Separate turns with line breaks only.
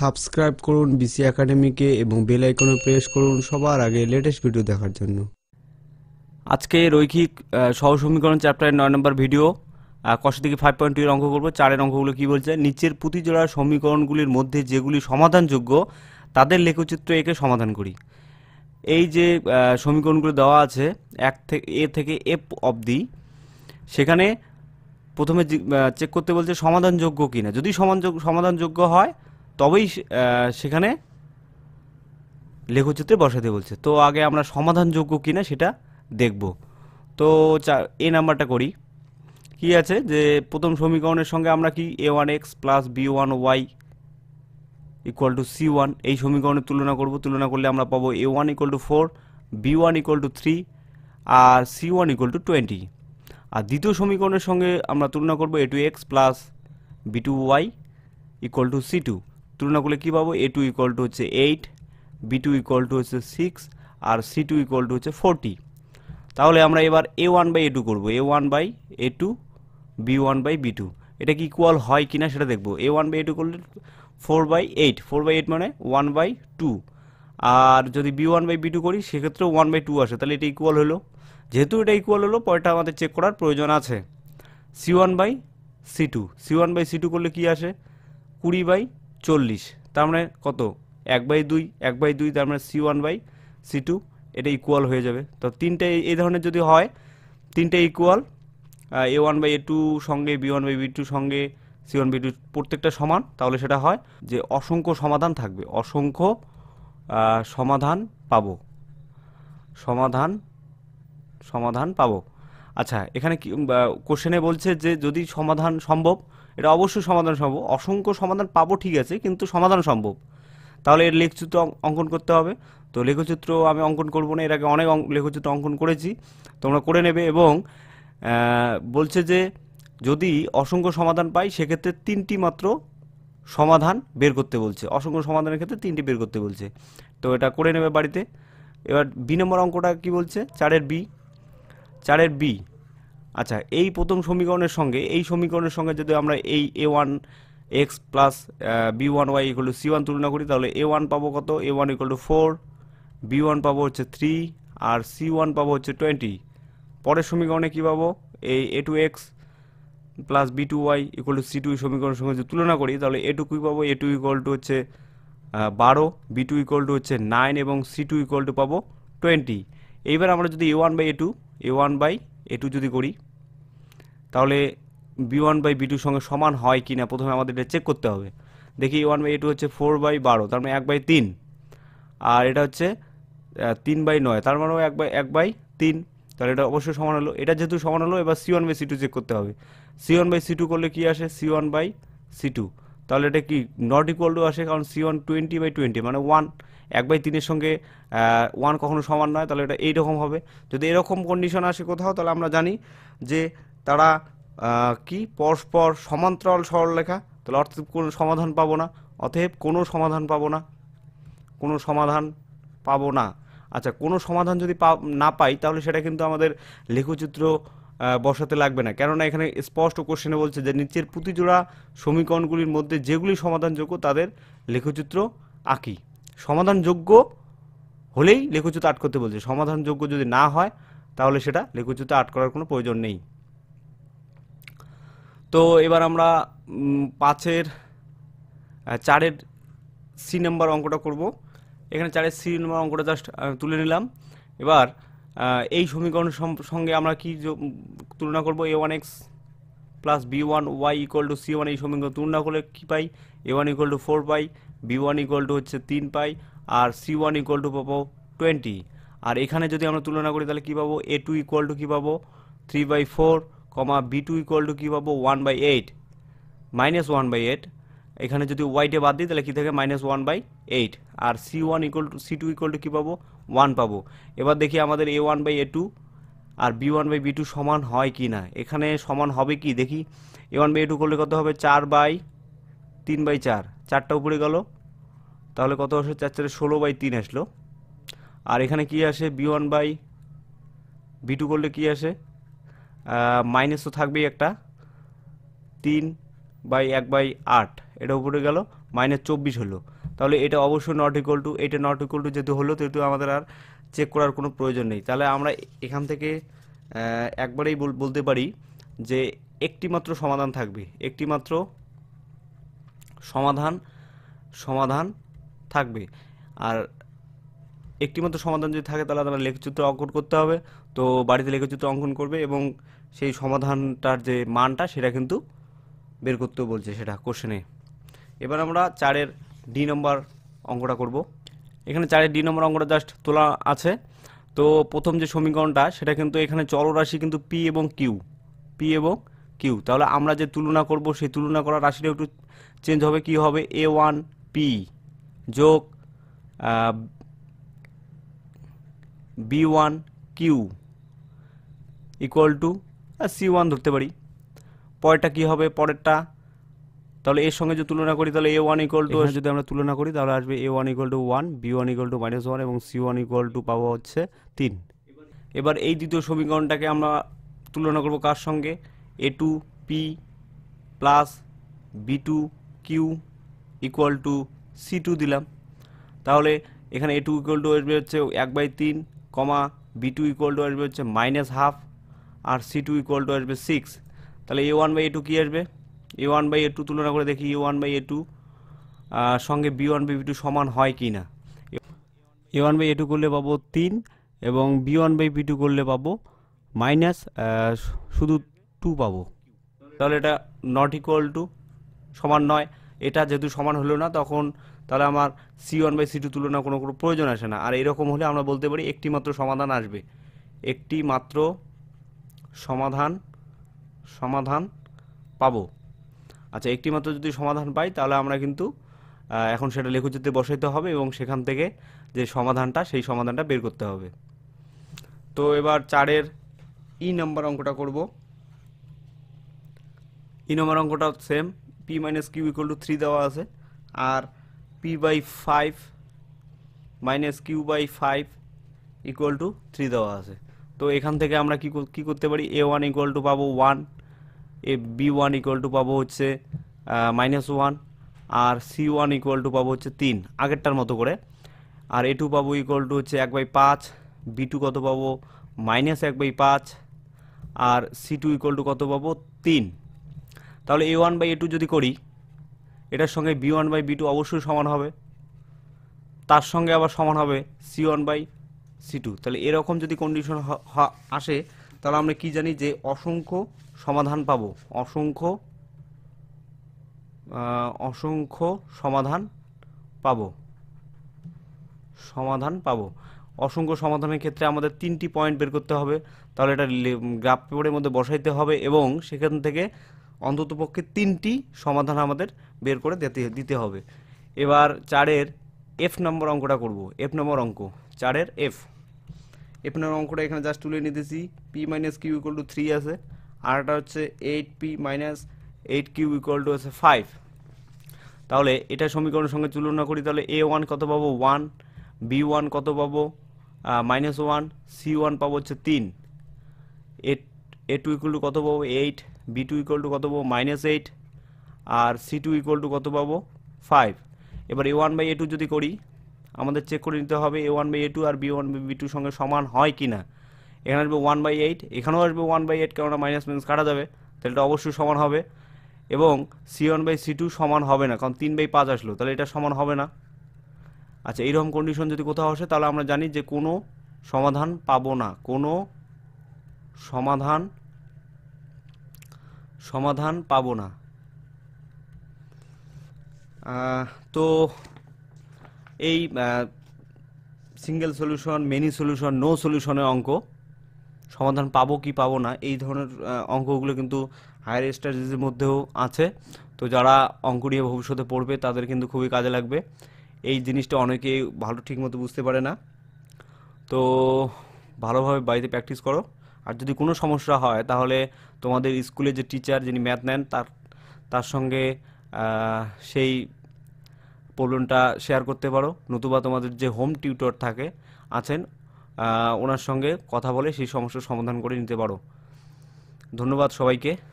subscribe করুন BC একাডেমিকে এবং bell আইকনে প্রেস করুন সবার আগে লেটেস্ট ভিডিও দেখার জন্য আজকে রৈখিক সহসমীকরণ চ্যাপ্টারের নয় নম্বর ভিডিও কষ্ট থেকে ফাইভ পয়েন্ট টু এর অঙ্ক করবো চারের অঙ্কগুলো কী বলছে নিচের প্রতিজোড়া সমীকরণগুলির মধ্যে যেগুলি সমাধানযোগ্য তাদের লেখচিত্র একে সমাধান করি এই যে সমীকরণগুলো দেওয়া আছে এক থেকে এ থেকে এফ অবধি সেখানে প্রথমে চেক করতে বলছে সমাধানযোগ্য কিনা যদি সমাধানযোগ্য সমাধানযোগ্য হয় তবেই সেখানে লেখচিত্রে বসাতে বলছে তো আগে আমরা সমাধানযোগ্য কিনা সেটা দেখব তো চা এ নাম্বারটা করি কি আছে যে প্রথম সমীকরণের সঙ্গে আমরা কি a one x plus B one Y equal to C one এই সমীকরণের তুলনা করব তুলনা করলে আমরা পাবো a one equal to four B one equal to three আর C one equal to twenty আর দ্বিতীয় সমীকরণের সঙ্গে আমরা তুলনা করব a two x plus B two Y equal to C two তুলনা করলে কী পাবো এ টু ইকুয়াল টু হচ্ছে eight B two equal to হচ্ছে সিক্স আর সি টু ইকুয়াল টু হচ্ছে ফোরটি তাহলে আমরা এবার A one by A two করবো A one by A two B one by B two এটা কি ইকুয়াল হয় কিনা সেটা দেখব A one by A two করলে four by eight four by eight মানে ওয়ান বাই টু আর যদি B one by B two করি সেক্ষেত্রে ওয়ান বাই টু আসে তাহলে এটা ইকুয়াল হলো যেহেতু এটা ইকুয়াল হলো পরেরটা আমাদের চেক করার প্রয়োজন আছে C one by C two C one by C two করলে কী আসে কুড়ি বাই চল্লিশ তার মানে কত এক বাই দুই এক বাই দুই তার মানে C one by C two এটা ইকুয়াল হয়ে যাবে তো তিনটে এই ধরনের যদি হয় তিনটে equal A one by A two সঙ্গে B one by B two সঙ্গে সি ওয়ান বি টু প্রত্যেকটা সমান তাহলে সেটা হয় যে অসংখ্য সমাধান থাকবে অসংখ্য সমাধান পাবো সমাধান সমাধান পাবো আচ্ছা এখানে কি কোশ্চেনে বলছে যে যদি সমাধান সম্ভব এটা অবশ্যই সমাধান সম্ভব অসংখ্য সমাধান পাবো ঠিক আছে কিন্তু সমাধান সম্ভব তাহলে এর লেখচিত্র অঙ্কন করতে হবে তো লেখচিত্র আমি অঙ্কন করব না এর আগে অনেক লেখচিত্র অঙ্কন করেছি তোমরা করে নেবে এবং বলছে যে যদি অসংখ্য সমাধান পাই সেক্ষেত্রে তিনটি মাত্র সমাধান বের করতে বলছে অসংখ্য সমাধানের ক্ষেত্রে তিনটি বের করতে বলছে তো এটা করে নেবে বাড়িতে এবার বি নম্বর অঙ্কটা কি বলছে চারের বি চারের বি আচ্ছা এই প্রথম সমীকরণের সঙ্গে এই সমীকরণের সঙ্গে যদি আমরা এই A one x plus B one Y equal to C one তুলনা করি তাহলে এ ওয়ান পাবো কত A one equal to four B one পাবো হচ্ছে থ্রি আর সি ওয়ান পাবো হচ্ছে টোয়েন্টি পরের সমীকরণে কী পাবো এই A two x plus B two Y equal to C two সমীকরণের সঙ্গে যদি তুলনা করি তাহলে এ টু কী পাবো এ টু ইকুয়াল টু হচ্ছে বারো বি টু ইকুয়াল টু হচ্ছে নাইন এবং সি টু ইকুয়াল টু পাবো টোয়েন্টি এইবার আমরা যদি A one by A two A one by A two যদি করি তাহলে বি ওয়ান বাই বি টুর সঙ্গে সমান হয় কি না প্রথমে আমাদের এটা চেক করতে হবে দেখি A one by A two হচ্ছে ফোর বাই বারো তার মানে এক বাই তিন আর এটা হচ্ছে তিন বাই নয় তার মানেও এক বাই এক বাই তিন তাহলে এটা অবশ্যই সমান হলো এটা যেহেতু সমান হলো এবার C one by C two check করতে হবে C one by C two করলে কী আসে C one by C two তাহলে এটা কি নট ইকুয়াল টু আসে কারণ C one twenty by twenty মানে ওয়ান এক বাই তিনের সঙ্গে ওয়ান কখনো সমান নয় তাহলে এটা এইরকম হবে যদি এরকম কন্ডিশন আসে কোথাও তাহলে আমরা জানি যে তারা কি পরস্পর সমান্তরাল সরলরেখা তাহলে অর্থাৎ কোনো সমাধান পাবো না অতএব কোনো সমাধান পাবো না কোনো সমাধান পাবো না আচ্ছা কোনো সমাধান যদি না পাই তাহলে সেটা কিন্তু আমাদের লেখচিত্র বসাতে লাগবে না কেননা এখানে স্পষ্ট কোশ্চেনে বলছে যে নিচের প্রতিজোড়া সমীকরণগুলির মধ্যে যেগুলি সমাধানযোগ্য তাদের লেখচিত্র আঁকি সমাধানযোগ্য হলেই লেখচ্যুতা আট করতে বলছে সমাধানযোগ্য যদি না হয় তাহলে সেটা লেখচ্যুতা আট করার কোনো প্রয়োজন নেই তো এবার আমরা পাঁচের চারের সি নাম্বার অঙ্কটা করব এখানে চারের সি নাম্বার অঙ্কটা জাস্ট তুলে নিলাম এবার এই সমীকরণ সঙ্গে আমরা কি তুলনা করব A one x plus B one Y equal to C one এই সমীকরণ তুলনা করলে কী পাই A one equal to four পাই বি ওয়ান ইকোয়াল টু হচ্ছে তিন পাই আর সি ওয়ান ইকোয়াল টু পাবো টোয়েন্টি আর এখানে যদি আমরা তুলনা করি তাহলে কী পাবো এ টু ইকোয়াল টু কী পাবো three by four comma B two equal to কী পাবো one by eight minus one by eight এখানে যদি ওয়াইটে বাদ দিই তাহলে কী থাকে মাইনাস ওয়ান বাই এইট আর C one equal to C two equal to কী পাবো ওয়ান পাবো এবার দেখি আমাদের A one by A two আর B one by B two সমান হয় কি না এখানে সমান হবে কি দেখি A one by A two করলে কত হবে চার বাই তিন বাই চার চারটা উপরে গেল তাহলে কত আসে চার চারে ষোলো বাই তিন আসলো আর এখানে কি আসে B one by B two করলে কী আসে মাইনাস তো থাকবেই একটা তিন বাই এক বাই আট এটা উপরে গেল মাইনাস চব্বিশ হলো তাহলে এটা অবশ্যই নট ইকুয়াল টু এটা নট ইকুয়াল টু যেহেতু হলো তেহেতু আমাদের আর চেক করার কোনো প্রয়োজন নেই তাহলে আমরা এখান থেকে একবারেই বলতে পারি যে একটিমাত্র সমাধান থাকবে একটিমাত্র সমাধান সমাধান থাকবে আর একটি মাত্র সমাধান যদি থাকে তাহলে তারা লেখচিত্র অঙ্কন করতে হবে তো বাড়িতে লেখচিত্র অঙ্কন করবে এবং সেই সমাধানটার যে মানটা সেটা কিন্তু বের করতেও বলছে সেটা কোশ্চেনে এবার আমরা চারের ডি নম্বর অঙ্কটা করব এখানে চারের ডি নম্বর অঙ্কটা জাস্ট তোলা আছে তো প্রথম যে সমীকরণটা সেটা কিন্তু এখানে চলরাশি কিন্তু পি এবং কিউ পি এবং কিউ তাহলে আমরা যে তুলনা করব সেই তুলনা করা রাশিটা একটু চেঞ্জ হবে কি হবে এ ওয়ান পি যোগ B one Q equal to C one ধরতে পারি পরেরটা কী হবে পরেরটা তাহলে এর সঙ্গে যদি তুলনা করি তাহলে এ ওয়ান ইকুয়াল টু যদি আমরা তুলনা করি তাহলে আসবে A one equal to one B one equal to minus one এবং সি ওয়ান ইকুয়াল টু পাবো হচ্ছে তিন এবার এই দ্বিতীয় সমীকরণটাকে আমরা তুলনা করব কার সঙ্গে A two P plus B two Q equal to C two দিলাম তাহলে এখানে এ টু ইকুয়াল টু আসবে হচ্ছে এক বাই তিন comma B two equal to আসবে হচ্ছে মাইনাস হাফ আর সি টু ইকুয়াল টু আসবে সিক্স তাহলে A one by A two কী আসবে A one by A two তুলনা করে দেখি A one by A two সঙ্গে B one by B two সমান হয় কি না A one by A two করলে পাবো তিন এবং B one by B two করলে পাবো মাইনাস শুধু টু পাবো তাহলে এটা নট ইকুয়াল টু সমান নয় এটা যেহেতু সমান হলো না তখন তাহলে আমার C one by C two তুলনা কোনো কোনো প্রয়োজন আসে না আর এরকম হলে আমরা বলতে পারি একটি মাত্র সমাধান আসবে একটি মাত্র সমাধান সমাধান পাবো আচ্ছা একটি মাত্র যদি সমাধান পাই তাহলে আমরা কিন্তু এখন সেটা লেখচিত্রে বসাইতে হবে এবং সেখান থেকে যে সমাধানটা সেই সমাধানটা বের করতে হবে তো এবার চারের ই নাম্বার অঙ্কটা করব ই নম্বর অঙ্কটা same P minus Q equal to three দেওয়া আছে আর P by five minus Q by five equal to three দেওয়া আছে তো এখান থেকে আমরা কি কী করতে পারি এ ওয়ান ইকুয়াল টু পাবো one A B one equal to পাবো হচ্ছে মাইনাস ওয়ান আর সি ওয়ান ইকুয়াল টু পাবো হচ্ছে তিন আগেরটার মতো করে আর এ টু পাবো ইকুয়াল টু হচ্ছে এক বাই পাঁচ বি টু কত পাবো মাইনাস এক বাই পাঁচ আর সি টু ইকুয়াল টু কত পাবো তিন তাহলে A one by A two যদি করি এটার সঙ্গে B one by B two অবশ্যই সমান হবে তার সঙ্গে আবার সমান হবে C one by C two তাহলে এরকম যদি কন্ডিশন আসে তাহলে আমরা কি জানি যে অসংখ্য সমাধান পাবো অসংখ্য অসংখ্য সমাধান পাবো সমাধান পাবো অসংখ্য সমাধানের ক্ষেত্রে আমাদের তিনটি পয়েন্ট বের করতে হবে তাহলে এটা গ্রাফ পেপারের মধ্যে বসাইতে হবে এবং সেখান থেকে অন্ততপক্ষে তিনটি সমাধান আমাদের বের করে দিতে দিতে হবে এবার চারের এফ নম্বর অঙ্কটা করব এফ নম্বর অঙ্ক চারের এফ এফ নম্বর অঙ্কটা এখানে জাস্ট তুলে নিতেছি P minus Q equal to three আছে আর একটা হচ্ছে eight P minus eight Q equal to আছে ফাইভ তাহলে এটা সমীকরণের সঙ্গে তুলনা করি তাহলে এ ওয়ান কত পাবো ওয়ান বি ওয়ান কত পাবো মাইনাস ওয়ান সি ওয়ান পাবো হচ্ছে তিন এ টু ইকুয়াল টু কত পাবো eight B two equal to কত পাবো মাইনাস এইট আর সি টু ইকুয়াল টু কত পাবো ফাইভ এবার A one by A two যদি করি আমাদের চেক করে নিতে হবে A one by A two আর বি ওয়ান বাই বি টুর সঙ্গে সমান হয় কি না এখানে আসবে ওয়ান বাই এইট এখানেও আসবে ওয়ান বাই এইট কেননা মাইনাস মাইনাস কাটা যাবে তাহলে এটা অবশ্যই সমান হবে এবং C one by C two সমান হবে না কারণ তিন বাই পাঁচ আসলো তাহলে এটা সমান হবে না আচ্ছা এইরকম কন্ডিশন যদি কোথাও আসে তাহলে আমরা জানি যে কোনো সমাধান পাবো না কোনো সমাধান সমাধান পাব না তো এই single solution many solution no সলিউশনের অঙ্ক সমাধান পাবো কি পাবো না এই ধরনের অঙ্কগুলো কিন্তু হায়ার স্টাডিজের মধ্যেও আছে তো যারা অঙ্ক নিয়ে ভবিষ্যতে পড়বে তাদের কিন্তু খুবই কাজে লাগবে এই জিনিসটা অনেকে ভালো ঠিকমতো বুঝতে পারে না তো ভালোভাবে বাড়িতে প্র্যাকটিস করো আর যদি কোনো সমস্যা হয় তাহলে তোমাদের স্কুলে যে টিচার যিনি ম্যাথ নেন তার তার সঙ্গে সেই প্রবলেমটা শেয়ার করতে পারো নতুবা তোমাদের যে হোম টিউটর থাকে আছেন ওনার সঙ্গে কথা বলে সেই সমস্যার সমাধান করে নিতে পারো ধন্যবাদ সবাইকে